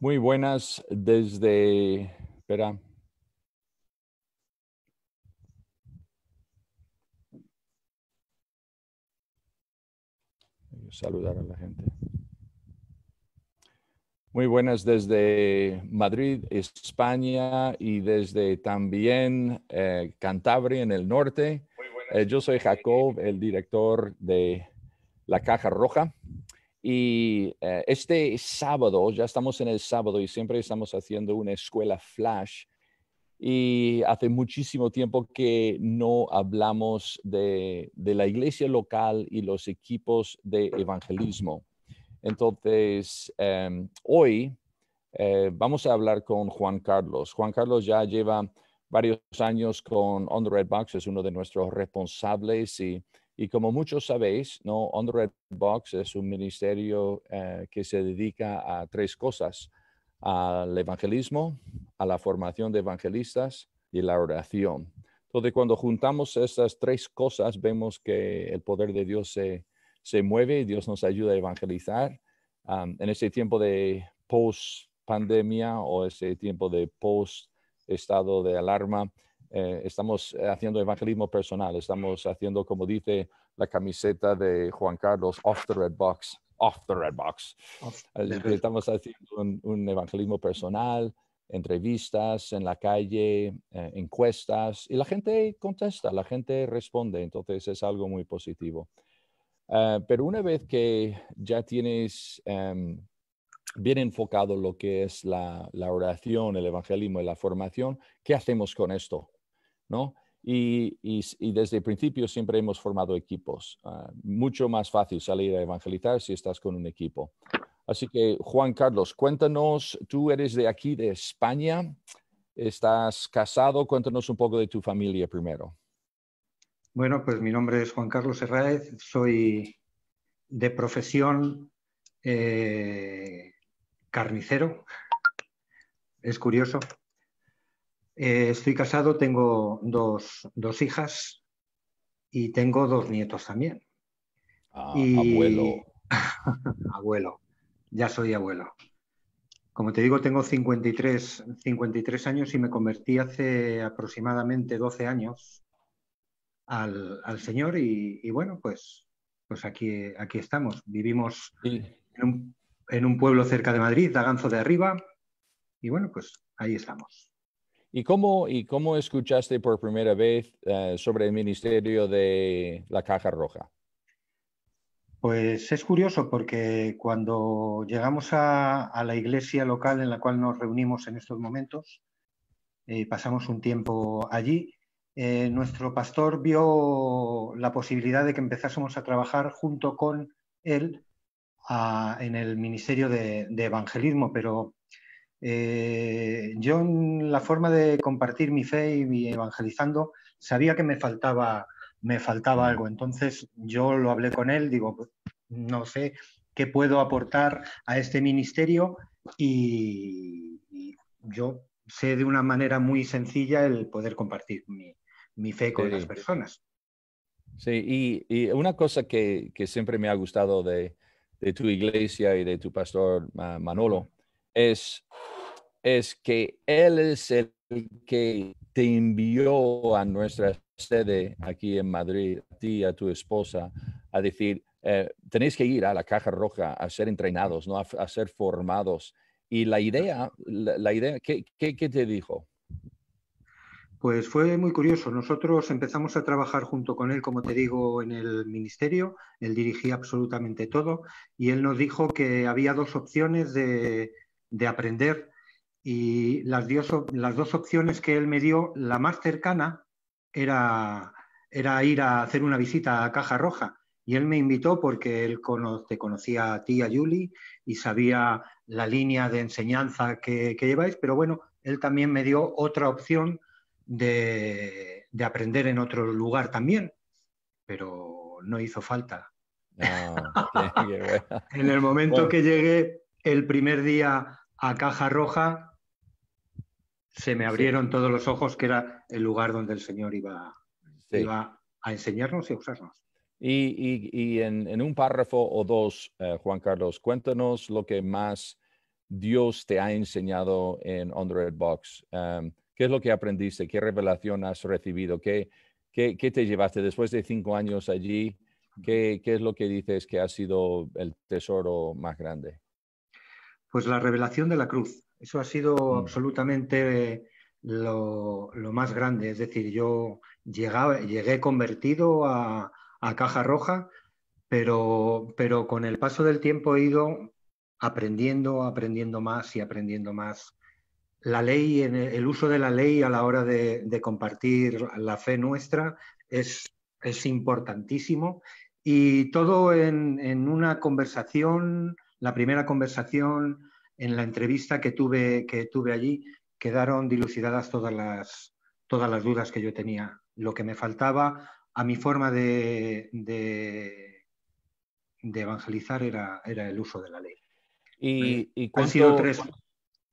Muy buenas desde, espera. Saludar a la gente. Muy buenas desde Madrid, España y desde también eh, Cantabria en el norte. Eh, yo soy Jacob, el director de La Caja Roja. Y eh, este sábado, ya estamos en el sábado y siempre estamos haciendo una escuela flash. Y hace muchísimo tiempo que no hablamos de, la iglesia local y los equipos de evangelismo. Entonces, em, hoy eh, vamos a hablar con Juan Carlos. Juan Carlos ya lleva varios años con On the Red Box, es uno de nuestros responsables y y como muchos sabéis, ¿no? On Red Box es un ministerio eh, que se dedica a tres cosas, al evangelismo, a la formación de evangelistas y la oración. Entonces, cuando juntamos esas tres cosas, vemos que el poder de Dios se, mueve y Dios nos ayuda a evangelizar. en ese tiempo de post-pandemia o ese tiempo de post-estado de alarma, eh, estamos eh, haciendo evangelismo personal, estamos haciendo, como dice la camiseta de Juan Carlos, off the red box, off the red box. Eh, estamos haciendo un, evangelismo personal, entrevistas en la calle, encuestas, y la gente contesta, la gente responde, entonces es algo muy positivo. pero una vez que ya tienes em, bien enfocado lo que es la, oración, el evangelismo y la formación, ¿qué hacemos con esto? Y, desde el principio siempre hemos formado equipos. Ah, mucho más fácil salir a evangelizar si estás con un equipo. Así que, Juan Carlos, cuéntanos, tú eres de aquí, de España, estás casado, cuéntanos un poco de tu familia primero. Bueno, pues mi nombre es Juan Carlos Herráez, soy de profesión eh, carnicero. Es curioso, eh, estoy casado, tengo dos, dos, hijas y tengo dos nietos también. Ah, abuelo. abuelo, ya soy abuelo. Como te digo, tengo 53, 53 años y me convertí hace aproximadamente 12 años al, Señor y, bueno, pues, pues aquí, aquí estamos. Vivimos en, un, en un pueblo cerca de Madrid, Daganzo de Arriba, y bueno, pues ahí estamos. ¿Y cómo, y cómo escuchaste por primera vez eh, sobre el ministerio de la Caja Roja? Pues es curioso porque cuando llegamos a, la iglesia local en la cual nos reunimos en estos momentos, y eh, pasamos un tiempo allí, eh, nuestro pastor vio la posibilidad de que empezásemos a trabajar junto con él en el Ministerio de, de Evangelismo, pero eh, yo en la forma de compartir mi fe y evangelizando sabía que me faltaba, me faltaba algo. Entonces yo lo hablé con él, digo, pues, no sé qué puedo aportar a este ministerio y, yo sé de una manera muy sencilla el poder compartir mi, fe con las personas. Sí, y, una cosa que, siempre me ha gustado de, tu iglesia y de tu pastor Manolo es, que Él es el que te envió a nuestra sede aquí en Madrid, a ti, a tu esposa, a decir, eh, tenéis que ir a la caja roja a ser entrenados, ¿no? a, ser formados. Y la idea, la, idea qué, te dijo? Pues fue muy curioso. Nosotros empezamos a trabajar junto con él, como te digo, en el ministerio. Él dirigía absolutamente todo y él nos dijo que había dos opciones de, de aprender. Y las, las dos opciones que él me dio, la más cercana era, era ir a hacer una visita a Caja Roja. Y él me invitó porque él te conocía a ti, a Julie, y sabía la línea de enseñanza que, lleváis, pero bueno, él también me dio otra opción de, de, aprender en otro lugar también, pero no hizo falta. Ah, en el momento que llegué, el primer día a Caja Roja, se me abrieron todos los ojos, que era el lugar donde el Señor iba, a enseñarnos y a usarnos. Y, en, un párrafo o dos, eh, Juan Carlos, cuéntanos lo que más Dios te ha enseñado en Android Box. Em, ¿Qué es lo que aprendiste? ¿Qué revelación has recibido? ¿Qué, qué, te llevaste después de cinco años allí? ¿Qué es lo que dices que ha sido el tesoro más grande? Pues la revelación de la cruz. Eso ha sido mm. absolutamente eh, lo, más grande. Es decir, yo llegué convertido a, Caja Roja, pero, con el paso del tiempo he ido aprendiendo, aprendiendo más y aprendiendo más. La ley, el uso de la ley a la hora de, compartir la fe nuestra es, es importantísimo y todo en, en una conversación la primera conversación, en la entrevista que tuve, que tuve allí, quedaron dilucidadas todas las, todas las dudas que yo tenía. Lo que me faltaba a mi forma de, evangelizar era, el uso de la ley. ¿Y, eh, sido tres,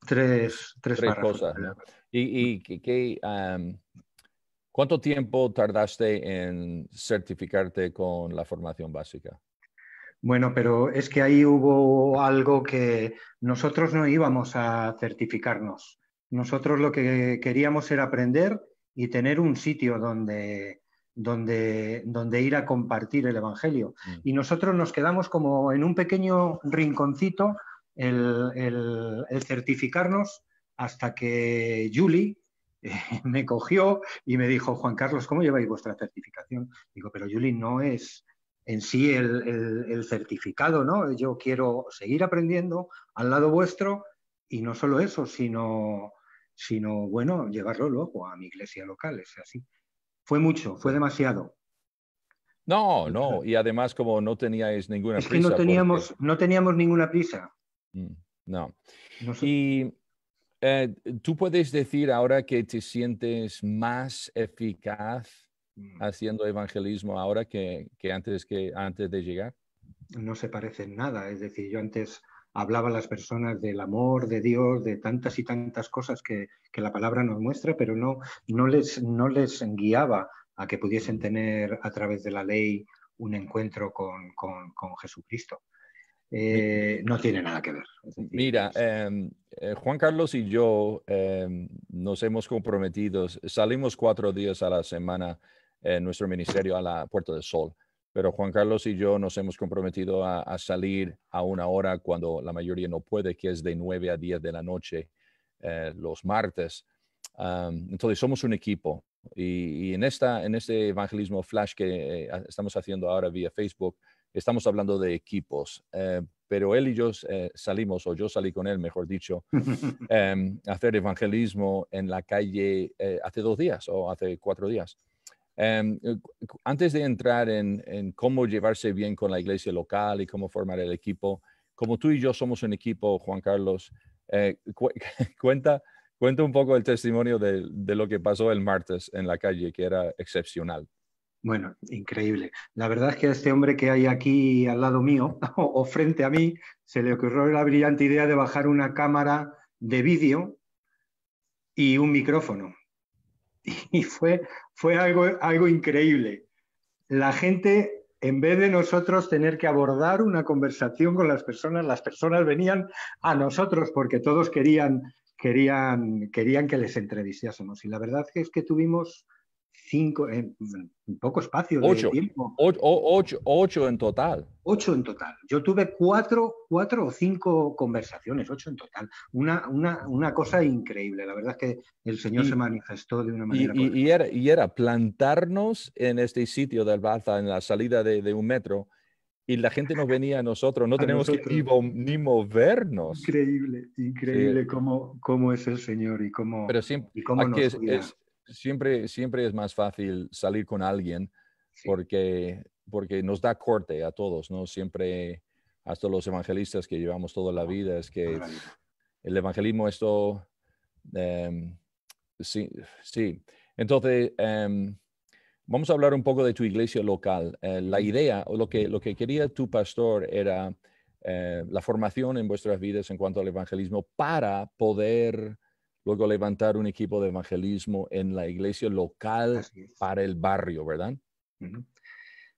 tres, cosas. ¿Y, cuánto tiempo tardaste en certificarte con la formación básica? Bueno, pero es que ahí hubo algo que nosotros no íbamos a certificarnos. Nosotros lo que queríamos era aprender y tener un sitio donde, donde, donde ir a compartir el Evangelio. Mm. Y nosotros nos quedamos como en un pequeño rinconcito el, certificarnos hasta que Julie, eh, me cogió y me dijo, Juan Carlos, ¿cómo lleváis vuestra certificación? Digo, pero Julie no es en sí el, certificado, ¿no? Yo quiero seguir aprendiendo al lado vuestro y no solo eso, sino, sino bueno, llevarlo luego a mi iglesia local, es así. Fue mucho, fue demasiado. No, no, y además como no teníais ninguna prisa. que no teníamos, no teníamos ninguna prisa. Mm, no. Y eh, tú puedes decir ahora que te sientes más eficaz Mm. haciendo evangelismo ahora que, antes, que antes de llegar? No se parecen nada. Es decir, yo antes hablaba a las personas del amor de Dios, de tantas y tantas cosas que, la palabra nos muestra, pero no, no, les, no les guiaba a que pudiesen tener a través de la ley un encuentro con, Jesucristo. Eh, no tiene nada que ver. Mira, em, eh, Juan Carlos y yo em, nos hemos comprometido, salimos cuatro días a la semana eh, nuestro ministerio a la Puerta del Sol. Pero Juan Carlos y yo nos hemos comprometido a, salir a una hora cuando la mayoría no puede, que es de 9 a 10 de la noche eh, los martes. entonces somos un equipo y, en, esta, en este evangelismo flash que eh, estamos haciendo ahora vía Facebook, estamos hablando de equipos. pero él y yo salimos, o yo salí con él, mejor dicho, em, a hacer evangelismo en la calle hace dos días o hace cuatro días. Em, eh, antes de entrar en, cómo llevarse bien con la iglesia local y cómo formar el equipo, como tú y yo somos un equipo, Juan Carlos, eh, cuenta, cuenta un poco el testimonio de, de, lo que pasó el martes en la calle, que era excepcional. Bueno, increíble. La verdad es que a este hombre que hay aquí al lado mío o frente a mí se le ocurrió la brillante idea de bajar una cámara de vídeo y un micrófono y fue, algo, increíble. La gente, en vez de nosotros tener que abordar una conversación con las personas, las personas venían a nosotros porque todos querían, querían, querían que les entrevistásemos. Y la verdad es que tuvimos cinco, eh, en, poco espacio ocho, de tiempo. Ocho, ocho, en total. Ocho en total. Yo tuve cuatro, cuatro o cinco conversaciones, ocho en total. Una, una, una cosa increíble. La verdad es que el Señor se manifestó de una manera. Y, y, era, plantarnos en este sitio del Baza, en la salida de, un metro. Y la gente nos venía a nosotros, no tenemos que ni, movernos. Increíble, increíble cómo, cómo, es el Señor y cómo, Pero siempre, es, siempre, siempre es más fácil salir con alguien porque, porque nos da corte a todos, ¿no? Siempre, hasta los evangelistas que llevamos toda la vida, es que el evangelismo esto em, sí, sí. Entonces, em, vamos a hablar un poco de tu iglesia local. Eh, la idea, o lo que, lo que quería tu pastor era eh, la formación en vuestras vidas en cuanto al evangelismo para poder luego levantar un equipo de evangelismo en la iglesia local para el barrio, ¿verdad?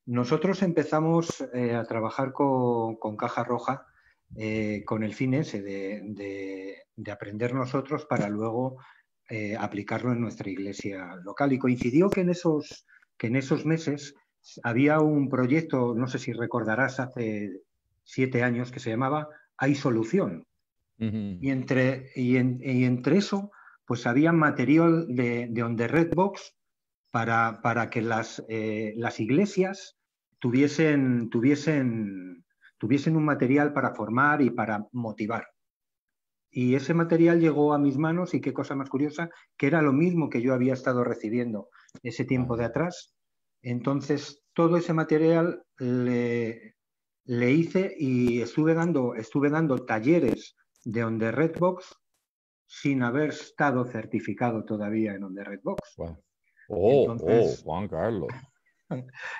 Nosotros empezamos eh, a trabajar con, Caja Roja eh, con el fin ese de, aprender nosotros para luego eh, aplicarlo en nuestra iglesia local. Y coincidió que en esos, que en esos meses había un proyecto, no sé si recordarás, hace siete años que se llamaba Hay Solución, y, entre, y, eso, pues había material de, de Red Box para, para que las, eh, las iglesias tuviesen, un material para formar y para motivar. Y ese material llegó a mis manos y qué cosa más curiosa, que era lo mismo que yo había estado recibiendo ese tiempo de atrás. Entonces, todo ese material le, le hice y estuve dando, estuve dando talleres de On the Redbox sin haber estado certificado todavía en On the Redbox. Oh, Juan Carlos.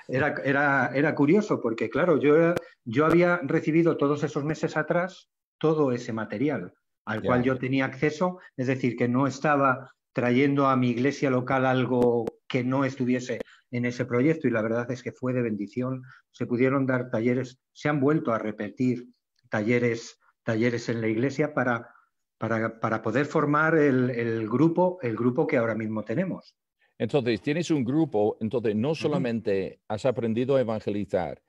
Era, era, era, curioso porque, claro, yo, yo había recibido todos esos meses atrás todo ese material al cual yo tenía acceso, es decir, que no estaba trayendo a mi iglesia local algo que no estuviese en ese proyecto y la verdad es que fue de bendición. Se pudieron dar talleres, se han vuelto a repetir talleres talleres en la iglesia para, para, para poder formar el, el, grupo, el grupo que ahora mismo tenemos. Entonces, tienes un grupo, entonces no solamente has aprendido a evangelizar,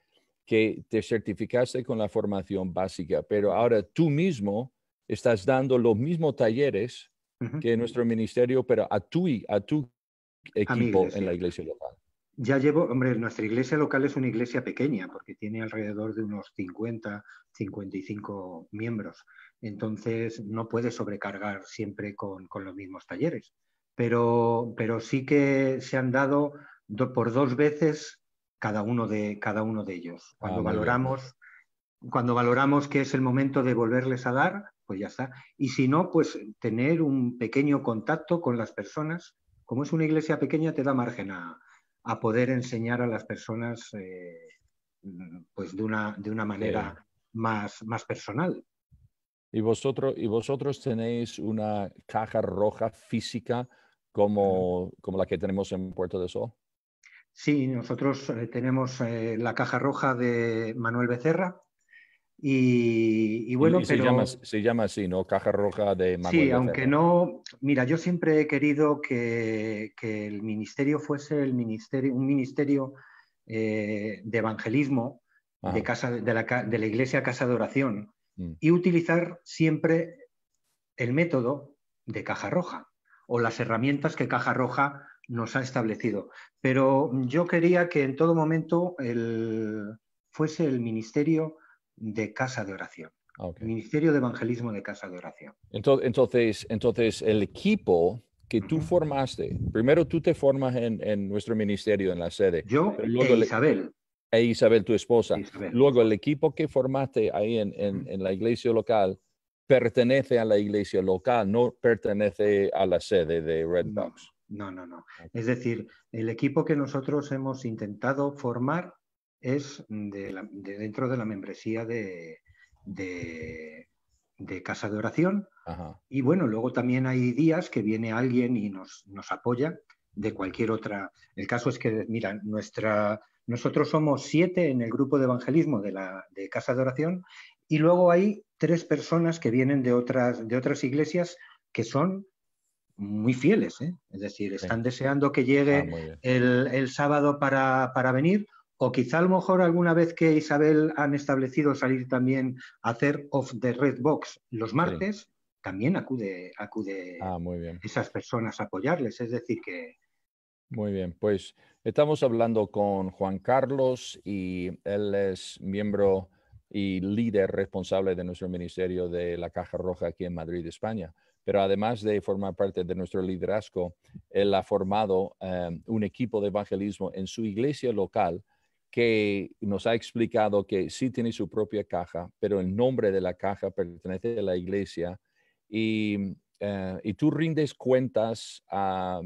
que te certificaste con la formación básica, pero ahora tú mismo estás dando los mismos talleres que nuestro ministerio, pero a tu, a tu equipo en la iglesia local ya llevo, hombre, nuestra iglesia local es una iglesia pequeña porque tiene alrededor de unos 50, 55 miembros. Entonces no puede sobrecargar siempre con, con los mismos talleres. Pero, pero sí que se han dado por dos veces cada uno de, cada uno de ellos. Ah, cuando, valoramos, cuando valoramos que es el momento de volverles a dar, pues ya está. Y si no, pues tener un pequeño contacto con las personas. Como es una iglesia pequeña, te da margen a, a poder enseñar a las personas eh, pues de una, de una manera más, más personal. ¿Y vosotros, ¿Y vosotros tenéis una caja roja física como, como la que tenemos en Puerto de Sol? Sí, nosotros eh, tenemos eh, la caja roja de Manuel Becerra, y, bueno, se pero... Llama, se llama así, ¿no? Caja Roja de Manuel Sí, aunque no... Mira, yo siempre he querido que, el ministerio fuese el ministerio, un ministerio eh, de evangelismo de, casa, de, la, iglesia Casa de Oración mm. y utilizar siempre el método de Caja Roja o las herramientas que Caja Roja nos ha establecido. Pero yo quería que en todo momento el, fuese el ministerio de Casa de Oración. Ah, ministerio de Evangelismo de Casa de Oración. Entonces, entonces, entonces el equipo que tú formaste, primero tú te formas en, nuestro ministerio, en la sede. Yo e luego e Isabel. E Isabel, tu esposa. Luego el equipo que formaste ahí en, la iglesia local pertenece a la iglesia local, no pertenece a la sede de Red No, no, no. no. Es decir, el equipo que nosotros hemos intentado formar es de, dentro de la membresía de, de, Casa de Oración. Y bueno, luego también hay días que viene alguien y nos, nos apoya de cualquier otra. El caso es que, mira, nuestra, nosotros somos siete en el grupo de evangelismo de, la, de Casa de Oración y luego hay tres personas que vienen de otras, de otras iglesias que son muy fieles, ¿eh? es decir, están deseando que ah, llegue el, el, sábado para, para venir o quizá a lo mejor alguna vez que Isabel han establecido salir también a hacer off the red box los martes, también acude, acude ah, esas personas a apoyarles. Es decir, que... Muy bien, pues estamos hablando con Juan Carlos y él es miembro y líder responsable de nuestro ministerio de la Caja Roja aquí en Madrid, España. Pero además de formar parte de nuestro liderazgo, él ha formado eh, un equipo de evangelismo en su iglesia local que nos ha explicado que sí tiene su propia caja, pero el nombre de la caja pertenece a la iglesia y, mm, eh, tú rindes cuentas a,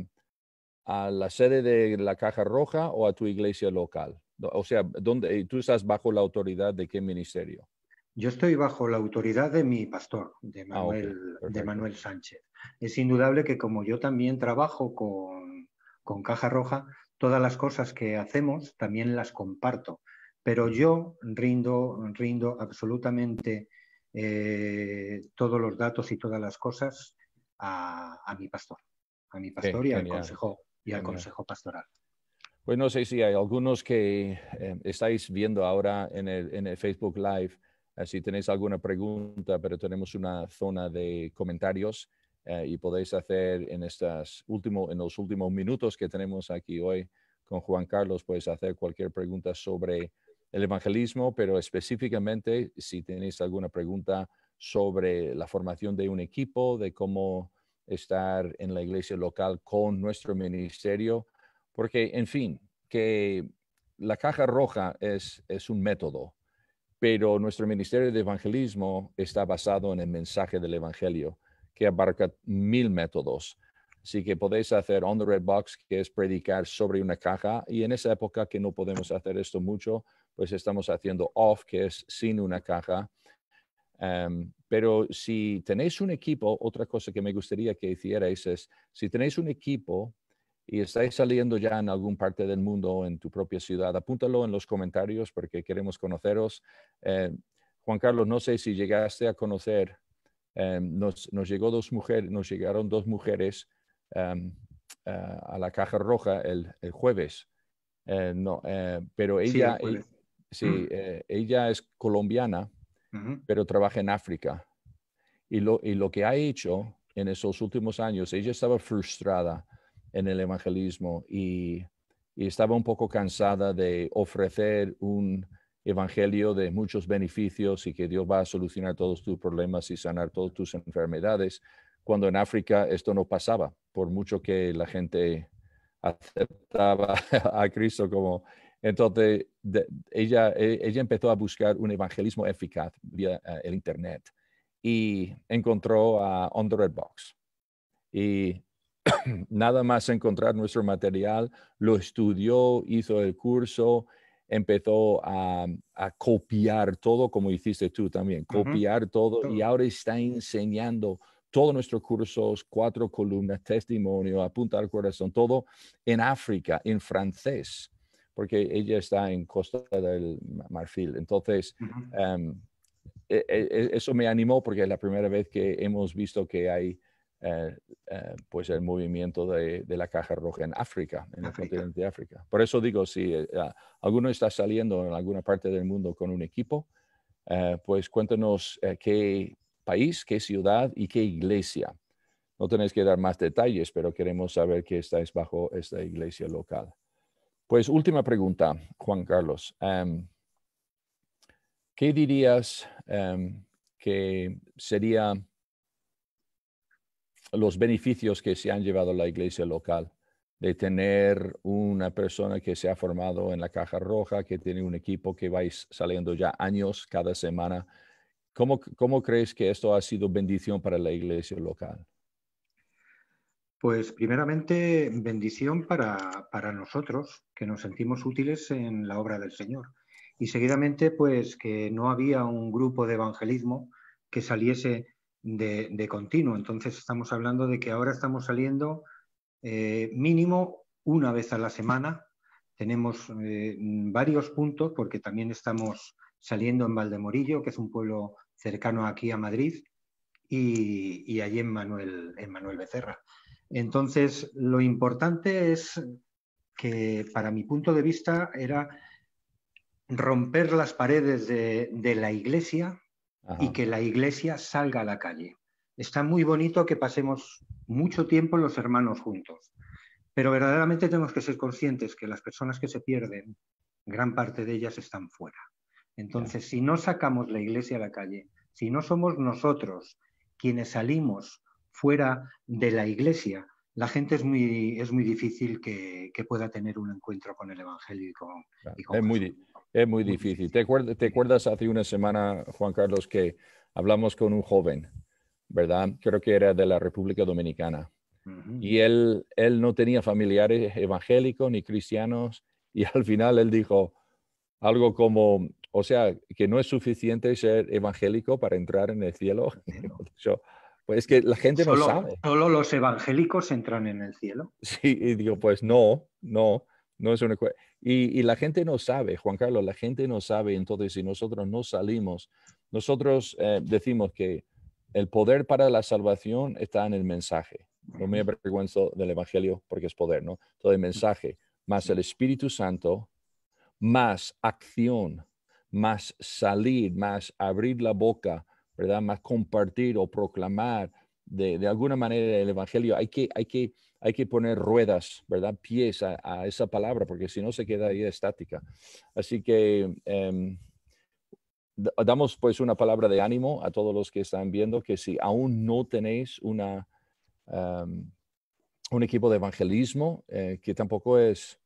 la sede de la caja roja o a tu iglesia local. O sea, ¿dónde, ¿tú estás bajo la autoridad de qué ministerio? Yo estoy bajo la autoridad de mi pastor, de ah, Manuel, de Manuel Sánchez. Es indudable que como yo también trabajo con Caja Roja, todas las cosas que hacemos también las comparto, pero yo rindo, rindo absolutamente eh, todos los datos y todas las cosas a, mi pastor, a mi pastor y, al consejo, y al consejo pastoral. Bueno, no sé si hay algunos que eh, estáis viendo ahora en el, Facebook Live, eh, si tenéis alguna pregunta, pero tenemos una zona de comentarios eh, y podéis hacer en, estas último, en los últimos minutos que tenemos aquí hoy con Juan Carlos, podéis hacer cualquier pregunta sobre el evangelismo, pero específicamente si tenéis alguna pregunta sobre la formación de un equipo, de cómo estar en la iglesia local con nuestro ministerio, porque, en fin, que la caja roja es, es un método, pero nuestro ministerio de evangelismo está basado en el mensaje del Evangelio que abarca mil métodos. Así que podéis hacer on the red box, que es predicar sobre una caja. Y en esa época que no podemos hacer esto mucho, pues estamos haciendo off, que es sin una caja. Em, pero si tenéis un equipo, otra cosa que me gustaría que hicierais es, si tenéis un equipo y estáis saliendo ya en algún parte del mundo, en tu propia ciudad, apúntalo en los comentarios porque queremos conoceros. Eh, Juan Carlos, no sé si llegaste a conocer Em, nos, nos, llegó dos mujeres, nos llegaron dos mujeres em, eh, a la caja roja el, el jueves. Eh, no, eh, pero ella, sí, ella es colombiana, pero trabaja en África. Y lo, y lo que ha hecho en esos últimos años, ella estaba frustrada en el evangelismo y, y estaba un poco cansada de ofrecer un, evangelio de muchos beneficios y que Dios va a solucionar todos tus problemas y sanar todas tus enfermedades, cuando en África esto no pasaba, por mucho que la gente aceptaba a Cristo como... Entonces, ella, e, ella empezó a buscar un evangelismo eficaz vía eh, el Internet y encontró a On the Red Box. Y nada más encontrar nuestro material, lo estudió, hizo el curso empezó a, a copiar todo como hiciste tú también, copiar todo y ahora está enseñando todos nuestros cursos, cuatro columnas, testimonio, apunta al corazón, todo en África, en francés, porque ella está en Costa del Marfil. Entonces, em, e, e, e, eso me animó porque es la primera vez que hemos visto que hay eh, eh, pues el movimiento de, la caja roja en África, en el continente de África. Por eso digo, si eh, ah, alguno está saliendo en alguna parte del mundo con un equipo, pues cuéntanos qué país, qué ciudad y qué iglesia. No tenéis que dar más detalles, pero queremos saber qué estáis bajo esta iglesia local. Pues última pregunta, Juan Carlos. Em, ¿Qué dirías em, que sería los beneficios que se han llevado a la iglesia local de tener una persona que se ha formado en la Caja Roja, que tiene un equipo que vais saliendo ya años cada semana. ¿Cómo, cómo crees que esto ha sido bendición para la iglesia local? Pues primeramente, bendición para, para, nosotros, que nos sentimos útiles en la obra del Señor. Y seguidamente, pues que no había un grupo de evangelismo que saliese de, continuo. Entonces estamos hablando de que ahora estamos saliendo eh, mínimo una vez a la semana. Tenemos eh, varios puntos porque también estamos saliendo en Valdemorillo, que es un pueblo cercano aquí a Madrid, y, allí en Manuel, en Manuel Becerra. Entonces, lo importante es que para mi punto de vista era romper las paredes de la iglesia y que la iglesia salga a la calle. Está muy bonito que pasemos mucho tiempo los hermanos juntos, pero verdaderamente tenemos que ser conscientes que las personas que se pierden, gran parte de ellas están fuera. Entonces, si no sacamos la iglesia a la calle, si no somos nosotros quienes salimos fuera de la iglesia la gente es muy, es muy difícil que, pueda tener un encuentro con el Evangelio es, muy, es, muy, difícil. ¿Te acuerdas, hace una semana, Juan Carlos, que hablamos con un joven, ¿verdad? Creo que era de la República Dominicana. Y él, él no tenía familiares evangélicos ni cristianos. Y al final él dijo algo como, o sea, que no es suficiente ser evangélico para entrar en el cielo. Pues que la gente no sabe. Solo los evangélicos entran en el cielo. Sí, y digo, pues no, no, no es una y, y, la gente no sabe, Juan Carlos, la gente no sabe. Entonces, si nosotros no salimos, nosotros eh, decimos que el poder para la salvación está en el mensaje. No me avergüenzo del evangelio porque es poder, ¿no? Todo el mensaje, más el Espíritu Santo, más acción, más salir, más abrir la boca, ¿verdad? Más compartir o proclamar de, alguna manera el Evangelio. Hay que, hay que, hay que poner ruedas, ¿verdad? Pies a, esa palabra, porque si no se queda ahí estática. Así que em, damos pues una palabra de ánimo a todos los que están viendo, que si aún no tenéis una, em, un equipo de evangelismo, eh, que tampoco es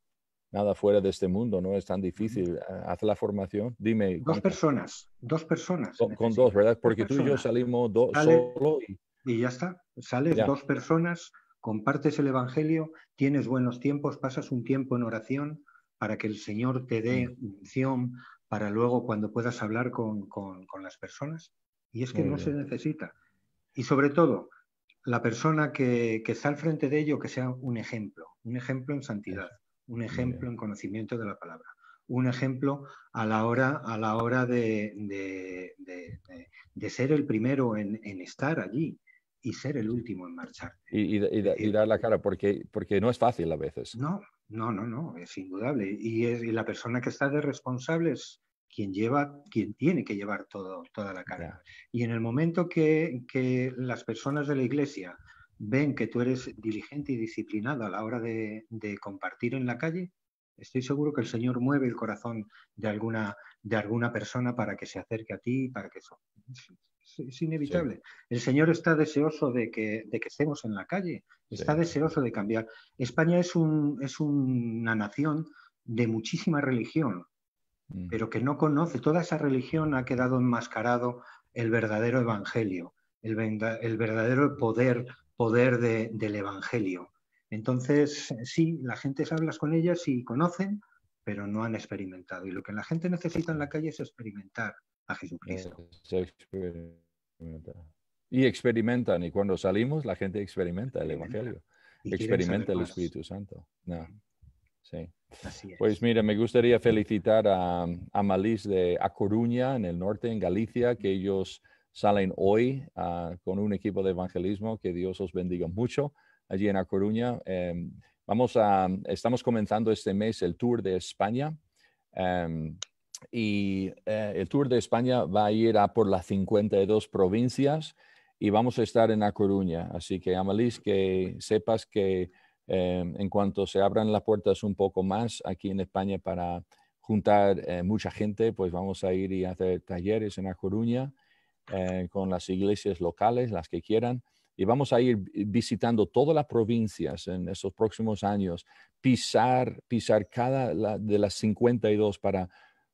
nada fuera de este mundo, no es tan difícil. Eh, haz la formación, dime. Dos personas, dos personas. Con, dos, ¿verdad? Porque tú y yo salimos dos solo y... ya está. Sales dos personas, compartes el Evangelio, tienes buenos tiempos, pasas un tiempo en oración para que el Señor te dé mm. unción para luego cuando puedas hablar con, con, las personas. Y es que no se necesita. Y sobre todo, la persona que, que, está al frente de ello, que sea un ejemplo, un ejemplo en santidad un ejemplo en conocimiento de la palabra, un ejemplo a la hora, a la hora de, ser el primero en, estar allí y ser el último en marchar. Y, dar eh, la cara, porque, porque no es fácil a veces. No, no, no, no, es indudable. Y, es, la persona que está de responsable es quien lleva, quien tiene que llevar todo, toda la cara. Y en el momento que, que las personas de la iglesia ven que tú eres diligente y disciplinado a la hora de, compartir en la calle, estoy seguro que el Señor mueve el corazón de alguna, de alguna persona para que se acerque a ti, para que eso. Es, inevitable. El Señor está deseoso de que, estemos en la calle, está deseoso de cambiar. España es, un, es una nación de muchísima religión, mm. pero que no conoce. Toda esa religión ha quedado enmascarado el verdadero evangelio, el, el verdadero poder poder del Evangelio. Entonces, sí, la gente hablas con ellas y conocen, pero no han experimentado. Y lo que la gente necesita en la calle es experimentar a Jesucristo. Y experimentan, y cuando salimos, la gente experimenta, el Evangelio, experimenta el Espíritu Santo. Pues mira, me gustaría felicitar a, a Malís de A Coruña, en el norte, en Galicia, que ellos salen hoy ah, con un equipo de evangelismo. Que Dios os bendiga mucho allí en A Coruña. Em, vamos a, estamos comenzando este mes el tour de España. Em, y eh, el tour de España va a ir a por las 52 provincias y vamos a estar en A Coruña. Así que, Amalís, que sepas que em, en cuanto se abran las puertas un poco más aquí en España para juntar eh, mucha gente, pues vamos a ir y hacer talleres en A Coruña. Eh, con las iglesias locales, las que quieran. Y vamos a ir visitando todas las provincias en estos próximos años, pisar, pisar cada de las 52 para,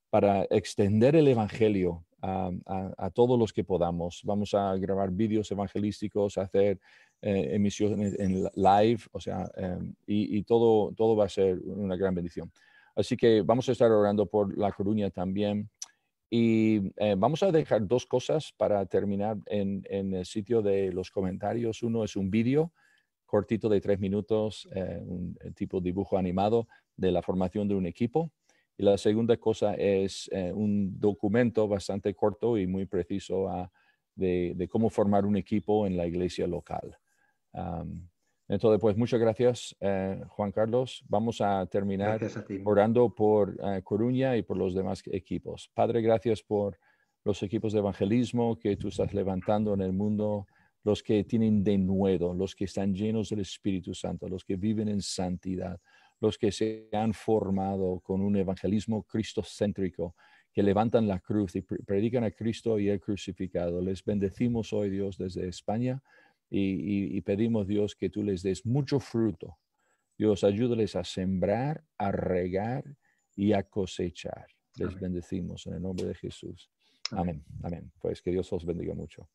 para extender el Evangelio a, todos los que podamos. Vamos a grabar vídeos evangelísticos, hacer eh, emisiones en live, o sea, em, y, y, todo, todo va a ser una gran bendición. Así que vamos a estar orando por La Coruña también. Y eh, vamos a dejar dos cosas para terminar en, el sitio de los comentarios. Uno es un vídeo cortito de tres minutos, eh, un eh, tipo dibujo animado de la formación de un equipo. Y la segunda cosa es un documento bastante corto y muy preciso ah, de, cómo formar un equipo en la iglesia local. Entonces, pues muchas gracias, eh, Juan Carlos. Vamos a terminar orando por eh, Coruña y por los demás equipos. Padre, gracias por los equipos de evangelismo que tú estás levantando en el mundo, los que tienen de nuevo, los que están llenos del Espíritu Santo, los que viven en santidad, los que se han formado con un evangelismo cristocéntrico, que levantan la cruz y predican a Cristo y el crucificado. Les bendecimos hoy, Dios, desde España y, pedimos, Dios, que tú les des mucho fruto. Dios, ayúdales a sembrar, a regar y a cosechar. Les bendecimos en el nombre de Jesús. Amén. Amén. Amén. Pues que Dios os bendiga mucho.